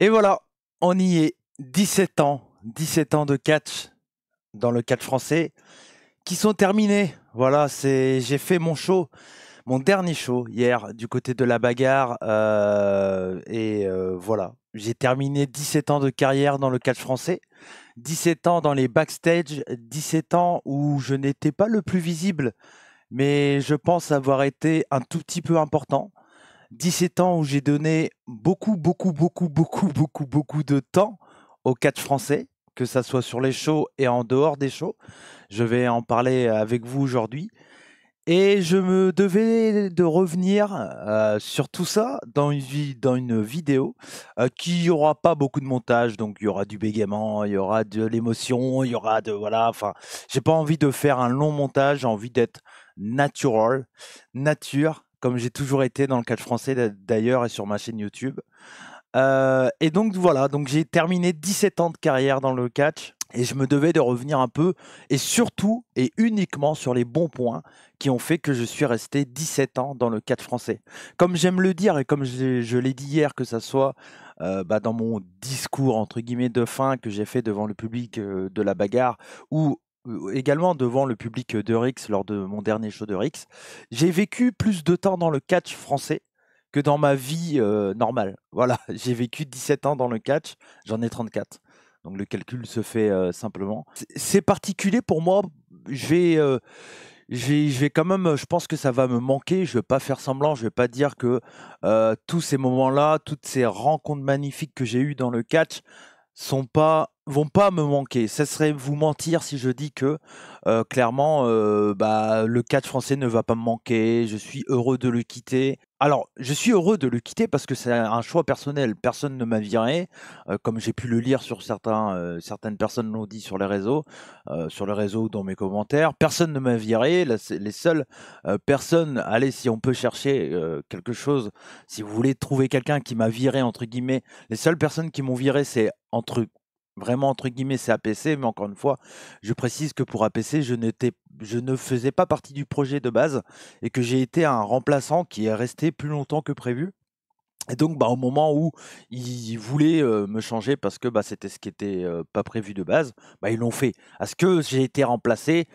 Et voilà, on y est. 17 ans, 17 ans de catch dans le catch français qui sont terminés. Voilà, c'est j'ai fait mon show, mon dernier show hier du côté de la bagarre euh, et euh, voilà, j'ai terminé 17 ans de carrière dans le catch français, 17 ans dans les backstage, 17 ans où je n'étais pas le plus visible, mais je pense avoir été un tout petit peu important 17 ans où j'ai donné beaucoup, beaucoup, beaucoup, beaucoup, beaucoup, beaucoup de temps au catch français, que ça soit sur les shows et en dehors des shows. Je vais en parler avec vous aujourd'hui. Et je me devais de revenir euh, sur tout ça dans une, dans une vidéo euh, qui aura pas beaucoup de montage, donc il y aura du bégaiement, il y aura de l'émotion, il y aura de voilà. Enfin, j'ai pas envie de faire un long montage, j'ai envie d'être natural, nature comme j'ai toujours été dans le catch français d'ailleurs et sur ma chaîne YouTube. Euh, et donc voilà, donc j'ai terminé 17 ans de carrière dans le catch et je me devais de revenir un peu et surtout et uniquement sur les bons points qui ont fait que je suis resté 17 ans dans le catch français. Comme j'aime le dire et comme je, l'ai dit hier, que ça soit euh, bah, dans mon discours entre guillemets de fin que j'ai fait devant le public euh, de la bagarre ou également devant le public de Rix lors de mon dernier show de Rix, j'ai vécu plus de temps dans le catch français que dans ma vie euh, normale. Voilà, j'ai vécu 17 ans dans le catch, j'en ai 34. Donc le calcul se fait euh, simplement. C'est particulier pour moi, euh, je vais... je vais quand même, je pense que ça va me manquer. Je ne vais pas faire semblant, je ne vais pas dire que tous ces moments-là, toutes ces rencontres magnifiques que j'ai eues dans le catch, sont pas vont pas me manquer. Ce serait vous mentir si je dis que euh, clairement euh, bah, le catch français ne va pas me manquer. Je suis heureux de le quitter. Alors, je suis heureux de le quitter parce que c'est un choix personnel. Personne ne m'a viré, euh, comme j'ai pu le lire sur certains, certaines personnes l'ont dit sur les réseaux, sur les réseaux dans mes commentaires. Personne ne m'a viré. les seules personnes, allez, si on peut chercher quelque chose, si vous voulez trouver quelqu'un qui m'a viré entre guillemets, les seules personnes qui m'ont viré, c'est entre vraiment entre guillemets c'est APC, mais encore une fois, je précise que pour APC, je, je ne faisais pas partie du projet de base et que j'ai été un remplaçant qui est resté plus longtemps que prévu. Et donc, bah, au moment où ils voulaient euh, me changer parce que bah, c'était ce qui n'était euh, pas prévu de base, bah, ils l'ont fait. Est-ce que j'ai été remplacé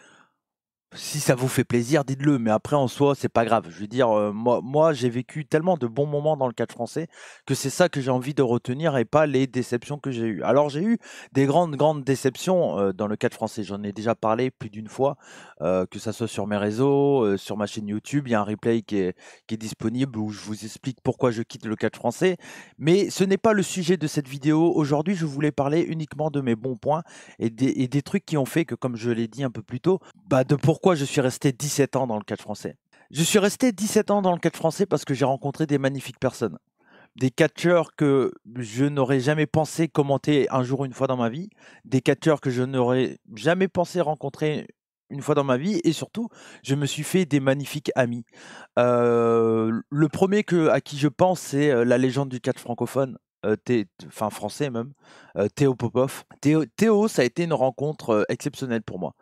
si ça vous fait plaisir, dites-le. Mais après, en soi, c'est pas grave. Je veux dire, euh, moi, moi j'ai vécu tellement de bons moments dans le catch français que c'est ça que j'ai envie de retenir et pas les déceptions que j'ai eues. Alors, j'ai eu des grandes, grandes déceptions euh, dans le catch français. J'en ai déjà parlé plus d'une fois, euh, que ça soit sur mes réseaux, sur ma chaîne YouTube. Il y a un replay qui est, disponible où je vous explique pourquoi je quitte le catch français. Mais ce n'est pas le sujet de cette vidéo. Aujourd'hui, je voulais parler uniquement de mes bons points et des, des trucs qui ont fait que, comme je l'ai dit un peu plus tôt, bah, de pourquoi pourquoi je suis resté 17 ans dans le catch français. Je suis resté 17 ans dans le catch français parce que j'ai rencontré des magnifiques personnes. Des catcheurs que je n'aurais jamais pensé commenter un jour, une fois dans ma vie. Des catcheurs que je n'aurais jamais pensé rencontrer une fois dans ma vie et surtout je me suis fait des magnifiques amis. Euh, le premier que, à qui je pense c'est euh, la légende du catch francophone euh, enfin français même, euh, Théo Popov. Théo, ça a été une rencontre euh, exceptionnelle pour moi.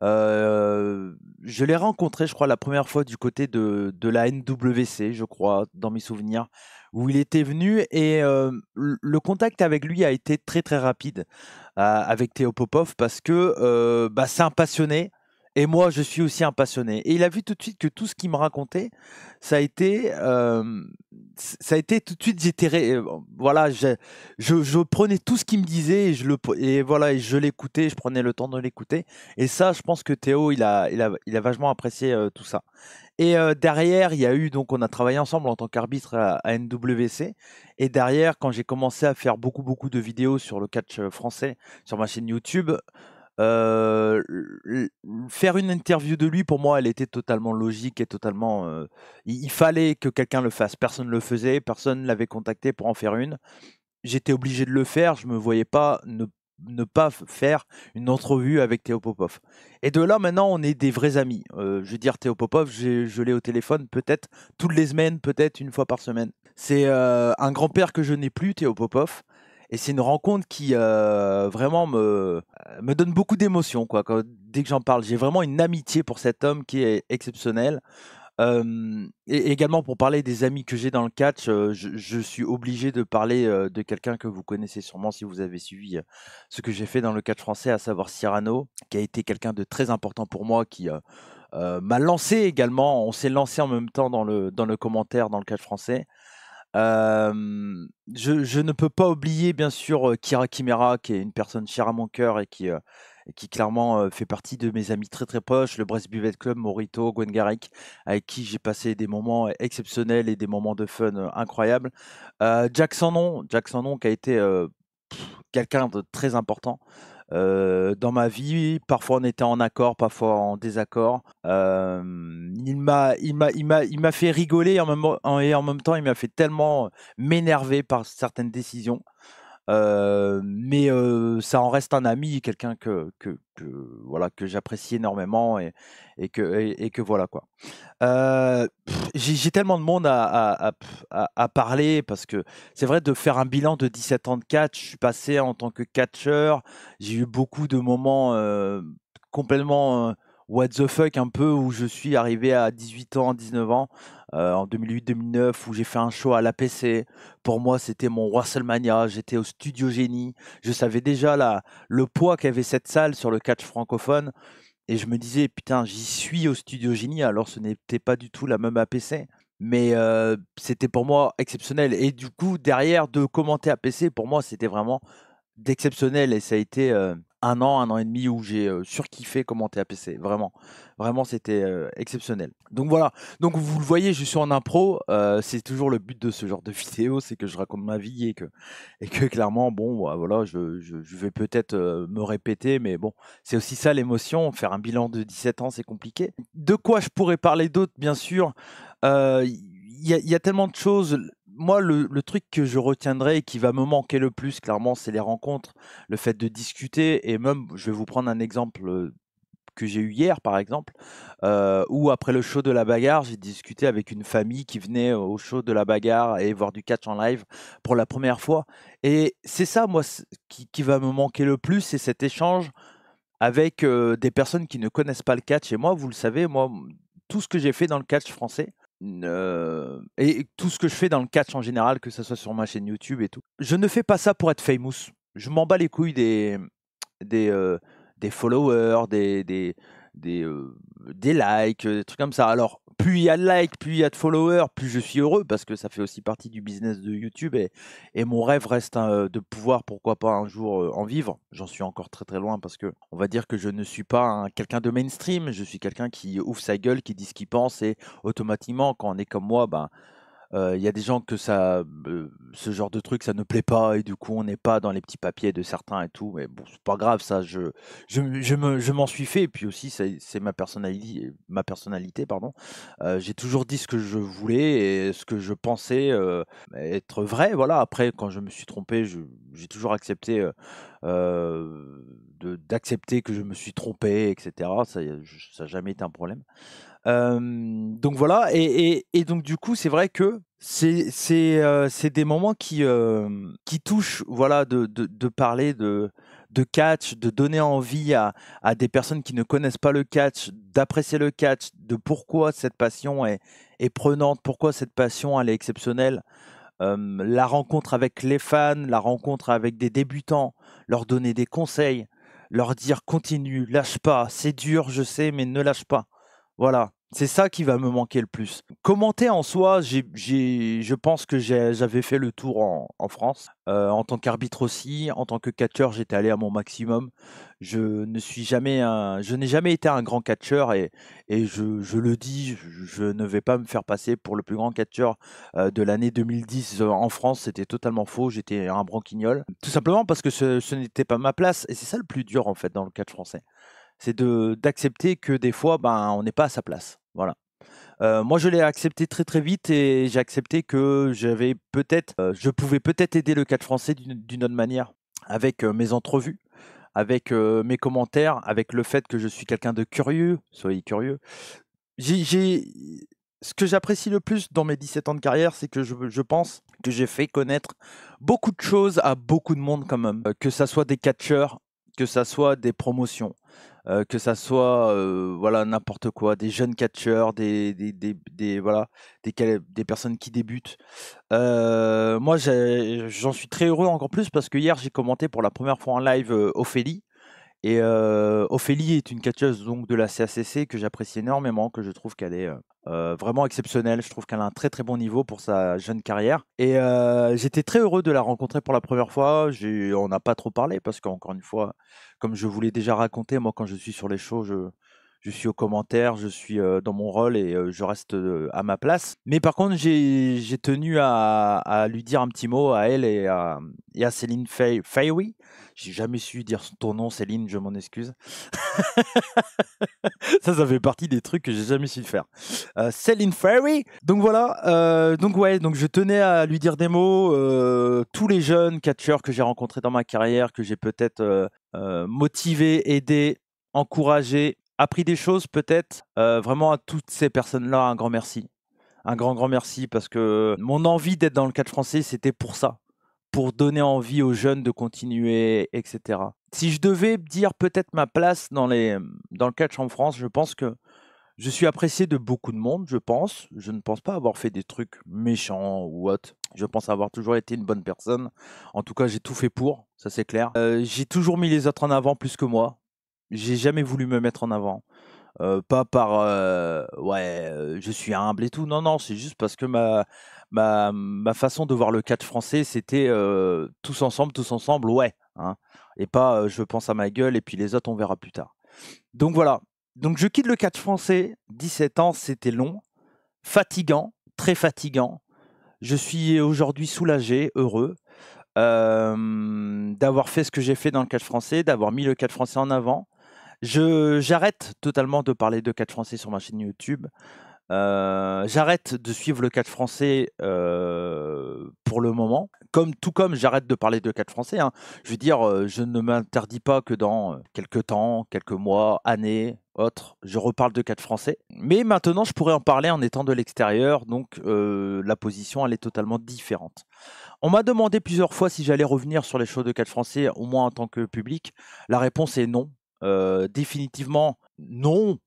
je l'ai rencontré, je crois, la première fois du côté de, la NWC, je crois, dans mes souvenirs, où il était venu et le contact avec lui a été très très rapide avec Théo Popov parce que bah, c'est un passionné. Et moi, je suis aussi un passionné. Et il a vu tout de suite que tout ce qu'il me racontait, ça a été, euh, ça a été tout de suite, euh, voilà, je, prenais tout ce qu'il me disait et je le, et voilà, et je l'écoutais, je prenais le temps de l'écouter. Et ça, je pense que Théo, il a, il a, il a vachement apprécié euh, tout ça. Et derrière, il y a eu, donc, on a travaillé ensemble en tant qu'arbitre à, à, NWC. Et derrière, quand j'ai commencé à faire beaucoup, beaucoup de vidéos sur le catch français sur ma chaîne YouTube, faire une interview de lui, pour moi, elle était totalement logique et totalement. il, fallait que quelqu'un le fasse. Personne ne le faisait, personne ne l'avait contacté pour en faire une. J'étais obligé de le faire, je ne me voyais pas ne, pas faire une entrevue avec Théopopov Popov. Et de là, maintenant, on est des vrais amis. je veux dire, Théo Popov, je l'ai au téléphone peut-être toutes les semaines, peut-être une fois par semaine. C'est un grand-père que je n'ai plus, Théo Popov. Et c'est une rencontre qui euh, vraiment me, euh, me donne beaucoup d'émotions. Quoi. dès que j'en parle, j'ai vraiment une amitié pour cet homme qui est exceptionnel. et également pour parler des amis que j'ai dans le catch, euh, je, suis obligé de parler de quelqu'un que vous connaissez sûrement si vous avez suivi ce que j'ai fait dans le catch français, à savoir Cyrano, qui a été quelqu'un de très important pour moi, qui m'a lancé également. On s'est lancé en même temps dans le, dans le commentaire dans le catch français je, ne peux pas oublier, bien sûr, Kira Kimera, qui est une personne chère à mon cœur et qui, qui clairement fait partie de mes amis très très proches, le Brest Buvet Club, Morito, Gwen Garrick, avec qui j'ai passé des moments exceptionnels et des moments de fun incroyables. Jack Sanon, Jack Sanon qui a été quelqu'un de très important. Euh, dans ma vie, parfois on était en accord, parfois en désaccord. Euh, il m'a, il m'a, fait rigoler et en même temps, il m'a fait tellement m'énerver par certaines décisions. Euh, mais ça en reste un ami, quelqu'un que, que, voilà que j'apprécie énormément et, et que et, que voilà quoi. J'ai tellement de monde à, à, à parler parce que c'est vrai de faire un bilan de 17 ans de catch. Je suis passé en tant que catcheur. J'ai eu beaucoup de moments complètement what the fuck un peu où je suis arrivé à 18 ans, 19 ans, euh, en 2008-2009, où j'ai fait un show à l'APC. Pour moi, c'était mon WrestleMania. J'étais au Studio Génie. Je savais déjà la, le poids qu'avait cette salle sur le catch francophone. Et je me disais, putain, j'y suis au Studio Génie. Alors, ce n'était pas du tout la même APC. Mais euh, c'était pour moi exceptionnel. Et du coup, derrière, de commenter APC, pour moi, c'était vraiment d'exceptionnel. Et ça a été. Euh, un an, un an et demi où j'ai euh, surkiffé commenter APC. Vraiment, vraiment, c'était euh, exceptionnel. Donc voilà. Donc vous le voyez, je suis en impro. Euh, c'est toujours le but de ce genre de vidéo, c'est que je raconte ma vie et que, et que clairement, bon, bah, voilà, je, vais peut-être me répéter, mais bon, c'est aussi ça l'émotion. Faire un bilan de 17 ans, c'est compliqué. De quoi je pourrais parler d'autre, bien sûr. Il y, a tellement de choses moi, le, truc que je retiendrai et qui va me manquer le plus, clairement, c'est les rencontres, le fait de discuter. Et même, je vais vous prendre un exemple euh, que j'ai eu hier, par exemple, euh, où après le show de la bagarre, j'ai discuté avec une famille qui venait au show de la bagarre et voir du catch en live pour la première fois. Et c'est ça, moi, qui, va me manquer le plus, c'est cet échange avec euh, des personnes qui ne connaissent pas le catch. Et moi, vous le savez, moi, tout ce que j'ai fait dans le catch français, euh, et tout ce que je fais dans le catch en général, que ce soit sur ma chaîne YouTube et tout, je ne fais pas ça pour être famous. Je m'en bats les couilles des, des, euh, des followers, des, des, des, euh, des likes, des trucs comme ça. Alors, plus il y a de likes, plus il y a de followers, plus je suis heureux parce que ça fait aussi partie du business de YouTube et, et mon rêve reste hein, euh, de pouvoir, pourquoi pas un jour euh, en vivre. J'en suis encore très très loin parce que on va dire que je ne suis pas quelqu'un de mainstream, je suis quelqu'un qui ouvre sa gueule, qui dit ce qu'il pense et automatiquement quand on est comme moi, ben il y a des gens que ça, ce genre de truc, ça ne plaît pas et du coup on n'est pas dans les petits papiers de certains et tout. Mais bon, c'est pas grave, ça, je, je, m'en suis fait. Et puis aussi, c'est ma personnalité, ma personnalité, pardon. J'ai toujours dit ce que je voulais et ce que je pensais être vrai. Voilà. Après, quand je me suis trompé, j'ai toujours accepté. d'accepter que je me suis trompé, etc. Ça n'a jamais été un problème donc voilà, et, donc du coup, c'est vrai que c'est c'est euh, des moments qui qui touchent, voilà, de, de, parler de de catch, de donner envie à, à, des personnes qui ne connaissent pas le catch, d'apprécier le catch, de pourquoi cette passion est, est, prenante, pourquoi cette passion elle est exceptionnelle. la rencontre avec les fans, la rencontre avec des débutants, leur donner des conseils, leur dire continue, lâche pas, c'est dur, je sais, mais ne lâche pas. Voilà, c'est ça qui va me manquer le plus. Commenter en soi, je pense que j'avais fait le tour en, France. Euh, en tant qu'arbitre aussi, en tant que catcheur, j'étais allé à mon maximum. Je ne suis jamais je n'ai jamais été un grand catcheur et, je, le dis, je, ne vais pas me faire passer pour le plus grand catcheur euh, de l'année 2010 euh, en France. C'était totalement faux. J'étais un branquignol, tout simplement parce que ce, ce n'était pas ma place et c'est ça le plus dur en fait dans le catch français c'est d'accepter que des fois, ben, on n'est pas à sa place. Voilà. Euh, moi, je l'ai accepté très très vite et j'ai accepté que j'avais peut-être, euh, je pouvais peut-être aider le catch français d'une autre manière, avec euh, mes entrevues, avec mes commentaires, avec le fait que je suis quelqu'un de curieux. Soyez curieux. J'ai, ce que j'apprécie le plus dans mes 17 ans de carrière, c'est que je, je, pense que j'ai fait connaître beaucoup de choses à beaucoup de monde quand même, que ça soit des catcheurs, que ça soit des promotions, euh, que ça soit euh, voilà n'importe quoi, des jeunes catcheurs, des, des, des, voilà des, personnes qui débutent. Euh, moi, j'en suis très heureux encore plus parce que hier j'ai commenté pour la première fois en live Ophélie et Ophélie est une catcheuse donc de la CACC que j'apprécie énormément, que je trouve qu'elle est vraiment exceptionnelle. Je trouve qu'elle a un très très bon niveau pour sa jeune carrière. Et j'étais très heureux de la rencontrer pour la première fois. on n'a pas trop parlé parce qu'encore une fois, comme je vous l'ai déjà raconté, moi quand je suis sur les shows, je, je suis aux commentaires, je suis dans mon rôle et je reste à ma place. Mais par contre, j'ai tenu à, à, lui dire un petit mot à elle et à, à Céline Ferry. J'ai jamais su dire ton nom, Céline, je m'en excuse. ça, ça fait partie des trucs que j'ai jamais su faire. Céline Ferry. Donc voilà. donc ouais. Donc je tenais à lui dire des mots. tous les jeunes catcheurs que j'ai rencontrés dans ma carrière, que j'ai peut-être motivés, aidés, encouragés, appris des choses peut-être. Euh, vraiment à toutes ces personnes-là, un grand merci. Un grand, grand merci parce que mon envie d'être dans le catch français, c'était pour ça. Pour donner envie aux jeunes de continuer, etc. Si je devais dire peut-être ma place dans, les, dans le catch en France, je pense que je suis apprécié de beaucoup de monde, je pense. Je ne pense pas avoir fait des trucs méchants ou autre. Je pense avoir toujours été une bonne personne. En tout cas, j'ai tout fait pour, ça c'est clair. Euh, j'ai toujours mis les autres en avant plus que moi j'ai jamais voulu me mettre en avant. pas par ouais, je suis humble et tout. Non, non, c'est juste parce que ma, ma, ma façon de voir le catch français, c'était tous ensemble, tous ensemble, ouais. hein. et pas je pense à ma gueule et puis les autres, on verra plus tard. Donc voilà. Donc je quitte le catch français. 17 ans, c'était long, fatigant, très fatigant. Je suis aujourd'hui soulagé, heureux. d'avoir fait ce que j'ai fait dans le catch français, d'avoir mis le catch français en avant, j'arrête totalement de parler de 4 français sur ma chaîne YouTube. Euh, j'arrête de suivre le 4 français euh, pour le moment, comme tout comme j'arrête de parler de 4 français. Hein. Je veux dire, euh, je ne m'interdis pas que dans quelques temps, quelques mois, années, autres, je reparle de 4 français. Mais maintenant, je pourrais en parler en étant de l'extérieur, donc la position elle est totalement différente. On m'a demandé plusieurs fois si j'allais revenir sur les shows de 4 français, au moins en tant que public. La réponse est non, définitivement, non.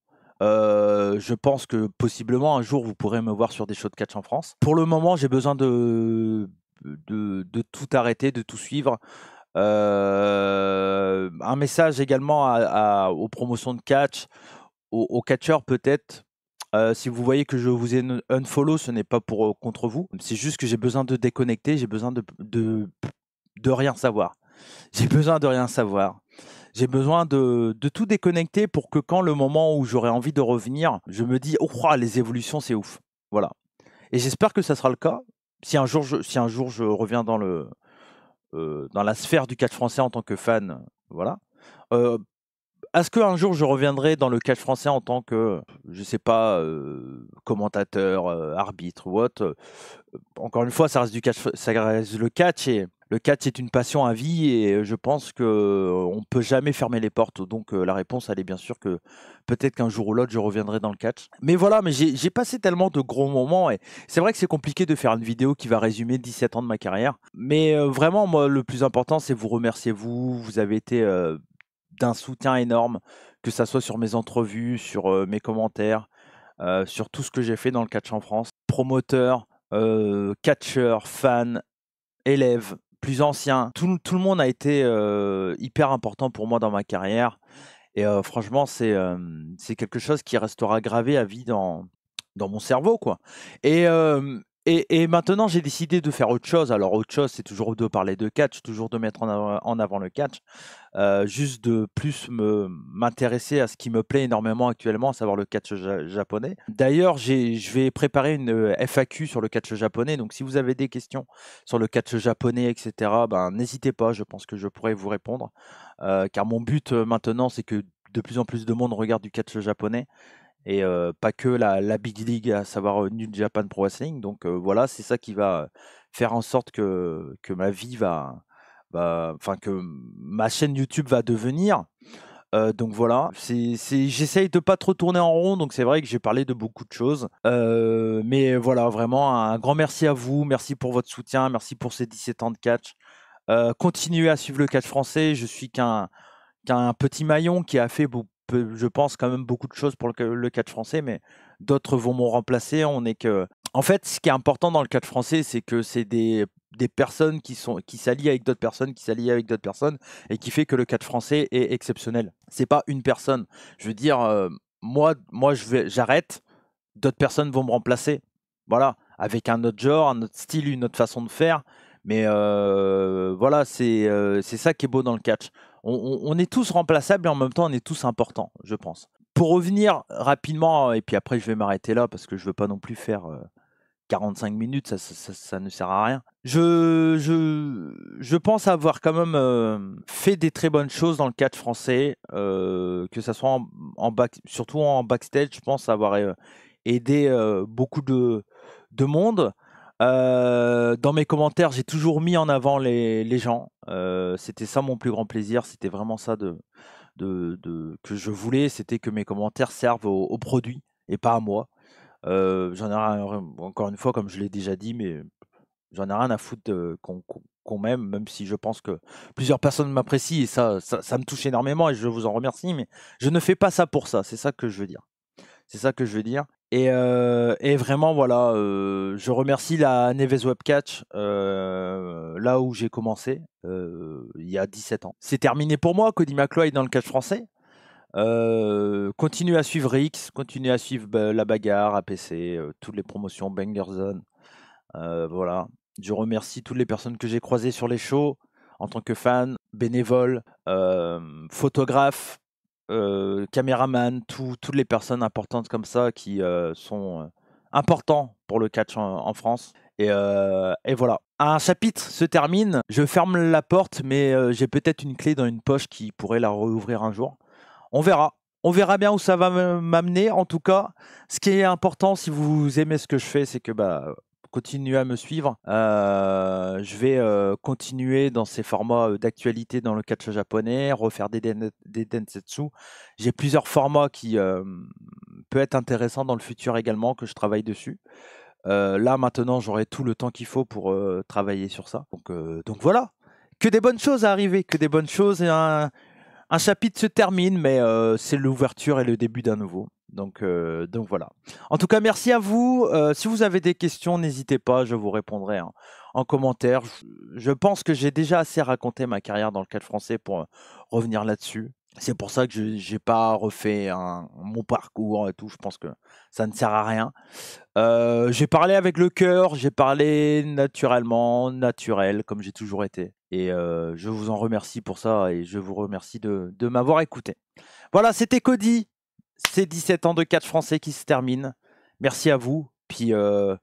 je pense que possiblement un jour vous pourrez me voir sur des shows de catch en France. Pour le moment, j'ai besoin de, de, tout arrêter, de tout suivre. un message également aux promotions de catch, aux, catcheurs peut-être. si vous voyez que je vous ai unfollow, ce n'est pas pour contre vous. C'est juste que j'ai besoin de déconnecter, j'ai besoin de, de, de rien savoir. J'ai besoin de rien savoir. J'ai besoin de, tout déconnecter pour que quand le moment où j'aurai envie de revenir, je me dis oh les évolutions c'est ouf. Voilà. Et j'espère que ça sera le cas. Si un jour je, si un jour je reviens dans le euh, dans la sphère du catch français en tant que fan, voilà. Euh, est-ce qu'un jour je reviendrai dans le catch français en tant que, je sais pas, euh, commentateur, arbitre ou autre Encore une fois, ça reste, du catch, ça reste le catch et le catch est une passion à vie et euh, je pense qu'on euh, ne peut jamais fermer les portes. Donc euh, la réponse, elle est bien sûr que peut-être qu'un jour ou l'autre, je reviendrai dans le catch. Mais voilà, mais j'ai passé tellement de gros moments et c'est vrai que c'est compliqué de faire une vidéo qui va résumer 17 ans de ma carrière. Mais vraiment, moi, le plus important, c'est vous remercier vous. Vous avez été d'un soutien énorme, que ce soit sur mes entrevues, sur mes commentaires, sur tout ce que j'ai fait dans le catch en France. Promoteur, catcheur, fan, élève, plus anciens. Tout, le monde a été euh, hyper important pour moi dans ma carrière. Et euh, franchement, euh, c'est quelque chose qui restera gravé à vie dans, dans mon cerveau. quoi. Et, et, maintenant, j'ai décidé de faire autre chose. Alors, autre chose, c'est toujours de parler de catch, toujours de mettre en avant, le catch. Euh, juste de plus m'intéresser à ce qui me plaît énormément actuellement, à savoir le catch japonais. D'ailleurs, je vais préparer une euh, FAQ sur le catch japonais. Donc, si vous avez des questions sur le catch japonais, etc., ben, n'hésitez pas. Je pense que je pourrais vous répondre. Euh, car mon but maintenant, c'est que de plus en plus de monde regarde du catch japonais et pas que la, Big League, à savoir New Japan Pro Wrestling. Donc voilà, c'est ça qui va faire en sorte que, que ma vie va, enfin que ma chaîne YouTube va devenir. donc voilà, j'essaye de pas trop tourner en rond, donc c'est vrai que j'ai parlé de beaucoup de choses. mais voilà, vraiment un grand merci à vous, merci pour votre soutien, merci pour ces 17 ans de catch. continuez à suivre le catch français, je suis qu'un qu'un petit maillon qui a fait beaucoup je pense quand même beaucoup de choses pour le, catch français, mais d'autres vont m'en remplacer. On est que, en fait, ce qui est important dans le catch français, c'est que c'est des, personnes qui sont qui s'allient avec d'autres personnes, qui s'allient avec d'autres personnes, et qui fait que le catch français est exceptionnel. C'est pas une personne. Je veux dire, euh, moi, moi, j'arrête. D'autres personnes vont me remplacer. Voilà, avec un autre genre, un autre style, une autre façon de faire. Mais euh, voilà, euh, c'est ça qui est beau dans le catch on, est tous remplaçables et en même temps on est tous importants, je pense. Pour revenir rapidement, euh, et puis après je vais m'arrêter là parce que je ne veux pas non plus faire 45 euh, minutes, ça, ne sert à rien. Je, pense avoir quand même euh, fait des très bonnes choses dans le catch français, que ce soit en, surtout en backstage, je pense avoir aidé beaucoup de monde. Euh, dans mes commentaires, j'ai toujours mis en avant les, gens. Euh, c'était ça mon plus grand plaisir. C'était vraiment ça de, de, que je voulais. C'était que mes commentaires servent au, produits produit et pas à moi. Euh, j'en ai rien, encore une fois, comme je l'ai déjà dit, mais j'en ai rien à foutre qu'on m'aime, même si je pense que plusieurs personnes m'apprécient et ça, ça me touche énormément et je vous en remercie. Mais je ne fais pas ça pour ça. C'est ça que je veux dire. C'est ça que je veux dire. Et, vraiment, voilà, je remercie la Neves Webcatch Catch là où j'ai commencé, il y a 17 ans. C'est terminé pour moi, Cody McLeod dans le catch français. continuez à suivre Rix. continuez à suivre bah, La Bagarre, APC, toutes les promotions, Banger Zone. voilà, je remercie toutes les personnes que j'ai croisées sur les shows en tant que fan, bénévole, photographe, euh, caméraman, toutes les personnes importantes comme ça qui euh, sont euh, importants pour le catch en, France. Et, et, voilà. Un chapitre se termine. Je ferme la porte, mais j'ai peut-être une clé dans une poche qui pourrait la rouvrir un jour. On verra. On verra bien où ça va m'amener. En tout cas, ce qui est important, si vous aimez ce que je fais, c'est que bah continuer à me suivre. Euh, je vais euh, continuer dans ces formats euh, d'actualité dans le catch japonais, refaire des, densetsu. J'ai plusieurs formats qui peut peuvent être intéressants dans le futur également que je travaille dessus. là maintenant, j'aurai tout le temps qu'il faut pour travailler sur ça. Donc, voilà, que des bonnes choses à arriver, que des bonnes choses un chapitre se termine, mais c'est l'ouverture et le début d'un nouveau. Donc, euh, donc voilà. En tout cas, merci à vous. Euh, si vous avez des questions, n'hésitez pas, je vous répondrai hein, en, commentaire. Je, pense que j'ai déjà assez raconté ma carrière dans le cadre français pour euh, revenir là-dessus. C'est pour ça que je n'ai pas refait mon parcours et tout. Je pense que ça ne sert à rien. j'ai parlé avec le cœur, j'ai parlé naturellement, naturel, comme j'ai toujours été. Et je vous en remercie pour ça et je vous remercie de m'avoir écouté. Voilà, c'était Cody ces 17 ans de catch français qui se terminent. Merci à vous. Puis euh,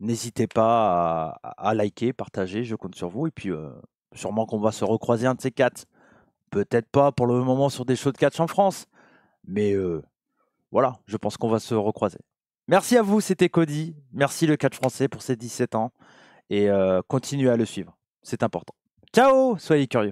n'hésitez pas à, liker, partager, je compte sur vous. Et puis euh, sûrement qu'on va se recroiser un de ces quatre. Peut-être pas pour le moment sur des shows de catch en France. Mais euh, voilà, je pense qu'on va se recroiser. Merci à vous, c'était Cody. Merci le catch français pour ces 17 ans. Et continuez à le suivre. C'est important. Ciao, soyez curieux.